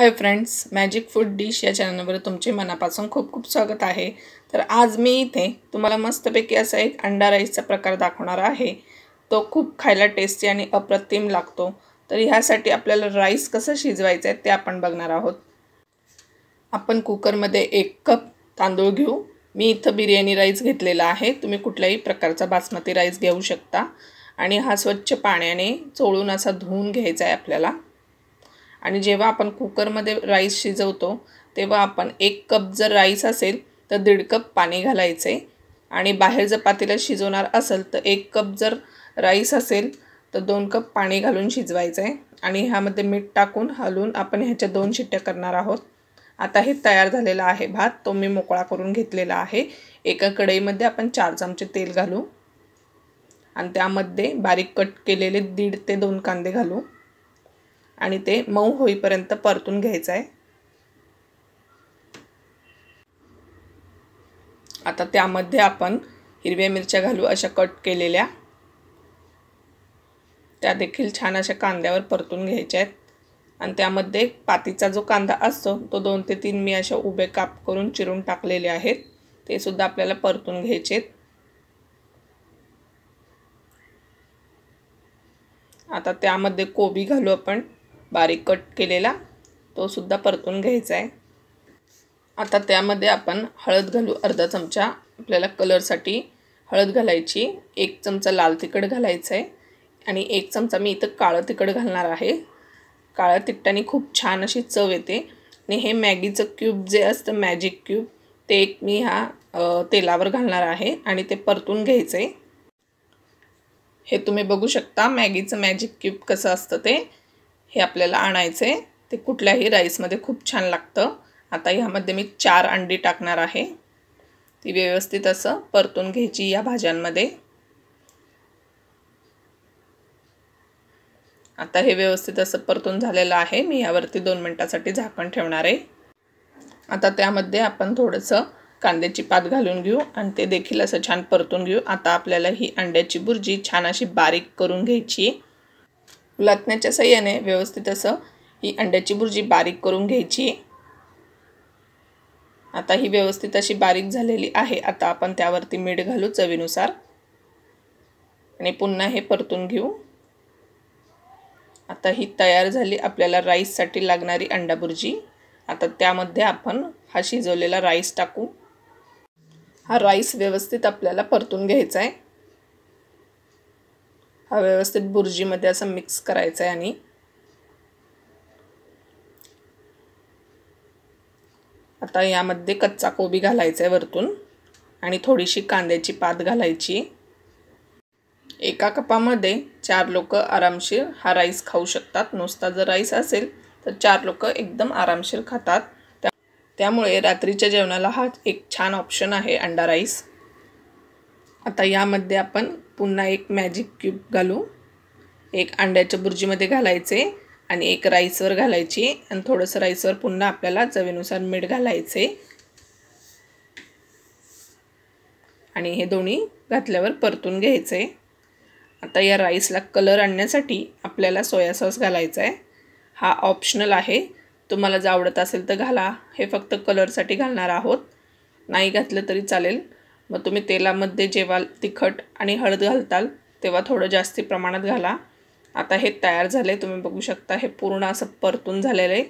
हाय friends magic food dish या चॅनलवर तुमचे मनापासून खूप खूप स्वागत आहे तर आज मी इथे तुम्हाला मस्तपैकी असा एक अंडा राईसचा प्रकार दाखवणार आहे तो खूप खायला टेस्टी आणि अप्रतिम लागतो तर ह्यासाठी आपल्याला राईस कसं शिजवायचं आहे ते आपण बघणार आहोत आपण कुकरमध्ये एक कप तांदूळ घेऊ मी इथं बिर्याणी राईस घेतलेला आहे तुम्ही कुठल्याही प्रकारचा बासमती राईस घेऊ शकता आणि हा स्वच्छ पाण्याने चोळून असा धुवून घ्यायचा आहे आपल्याला आणि जेव्हा आपण कुकरमध्ये राईस शिजवतो तेव्हा आपण एक कप जर राईस असेल तर दीड कप पाणी घालायचे आणि बाहेर जर पातेला शिजवणार असेल तर एक कप जर राईस असेल तर दोन कप पाणी घालून शिजवायचं आहे आणि ह्यामध्ये मीठ टाकून हलून आपण ह्याच्या दोन शिट्ट्या करणार आहोत आता हे तयार झालेला आहे भात तो मी मोकळा करून घेतलेला आहे एका कढईमध्ये आपण चार चमचे तेल घालू आणि त्यामध्ये बारीक कट केलेले दीड ते दोन कांदे घालू आणि ते मऊ होईपर्यंत परतून घ्यायचं आहे आता त्यामध्ये आपण हिरव्या मिरच्या घालू अशा कट केलेल्या त्या देखील छान अशा कांद्यावर परतून घ्यायच्या आहेत आणि त्यामध्ये पातीचा जो कांदा असतो तो दोन ते तीन मी अशा उभे काप करून चिरून टाकलेले आहेत ते सुद्धा आपल्याला परतून घ्यायचे आता त्यामध्ये कोबी घालू आपण बारीक कट केलेला तोसुद्धा परतून घ्यायचा आहे आता त्यामध्ये आपण हळद घालू अर्धा चमचा आपल्याला कलरसाठी हळद घालायची एक चमचा लाल तिखट घालायचं आहे आणि एक चमचा मी इथं काळं तिखट घालणार आहे काळ्या तिखटाने खूप छान अशी चव येते आणि हे मॅगीचं क्यूब जे असतं मॅजिक क्यूब ते एक मी ह्या तेलावर घालणार आहे आणि ते परतून घ्यायचं आहे हे तुम्ही बघू शकता मॅगीचं मॅजिक क्यूब कसं असतं ते हे आपल्याला आणायचे ते कुठल्याही राईसमध्ये खूप छान लागतं आता ह्यामध्ये मी चार अंडी टाकणार आहे ती व्यवस्थित असं परतून घ्यायची या भाज्यांमध्ये आता हे व्यवस्थित असं परतून झालेलं आहे मी यावरती दोन मिनटासाठी झाकण ठेवणार आहे आता त्यामध्ये आपण थोडंसं कांद्याची पात घालून घेऊ आणि ते देखील असं छान परतून घेऊ आता आपल्याला ही अंड्याची बुर्जी छान अशी बारीक करून घ्यायची आहे उलातण्याच्या सह्याने व्यवस्थित असं ही अंड्याची भुर्जी बारीक करून घ्यायची आता ही व्यवस्थित अशी बारीक झालेली आहे आता आपण त्यावरती मीठ घालू चवीनुसार आणि पुन्हा हे परतून घेऊ आता ही तयार झाली आपल्याला राईससाठी लागणारी अंडा भुर्जी आता त्यामध्ये आपण हा शिजवलेला राईस टाकू हा राईस व्यवस्थित आपल्याला परतून घ्यायचा आहे हा व्यवस्थित बुर्जीमध्ये असं मिक्स करायचं आहे आणि आता यामध्ये कच्चा कोबी घालायचा आहे वरतून आणि थोडीशी कांद्याची पात घालायची एका कपामध्ये चार लोक आरामशीर हा राईस खाऊ शकतात नुसता जर राईस असेल तर चार लोक एकदम आरामशीर खातात त्यामुळे रात्रीच्या जेवणाला हा एक छान ऑप्शन आहे अंडा राईस आता यामध्ये आपण पुन्हा एक मॅजिक क्यूब घालू एक अंड्याच्या बुर्जीमध्ये घालायचे आणि एक राईसवर घालायची आणि थोडंसं राईसवर पुन्हा आपल्याला चवीनुसार मीठ घालायचे आणि हे दोन्ही घातल्यावर परतून घ्यायचे आता या राईसला कलर आणण्यासाठी आपल्याला सोया सॉस घालायचा आहे हा ऑप्शनल आहे तुम्हाला जर आवडत असेल तर घाला हे फक्त कलरसाठी घालणार आहोत नाही घातलं तरी चालेल मग तुम्ही तेलामध्ये जेव्हा तिखट आणि हळद घालताल तेव्हा थोडं जास्ती प्रमाणात घाला आता हे तयार झाले तुम्ही बघू शकता हे पूर्ण असं परतून झालेलं आहे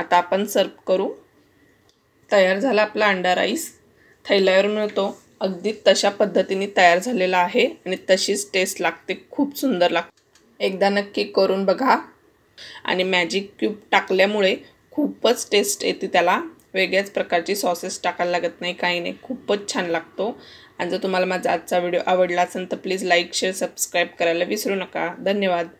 आता आपण सर्व करू तयार झाला आपला अंडा राईस थैल्यावर मिळतो अगदी तशा पद्धतीने तयार झालेला आहे आणि तशीच टेस्ट लागते खूप सुंदर लागते एकदा नक्की करून बघा आणि मॅजिक क्यूब टाकल्यामुळे खूपच टेस्ट येते त्याला वेगळ्याच प्रकारची सॉसेस टाकायला लागत नाही काही नाही खूपच छान लागतो आणि जर तुम्हाला माझा आजचा व्हिडिओ आवडला असेल तर प्लीज लाईक शेअर सबस्क्राईब करायला विसरू नका धन्यवाद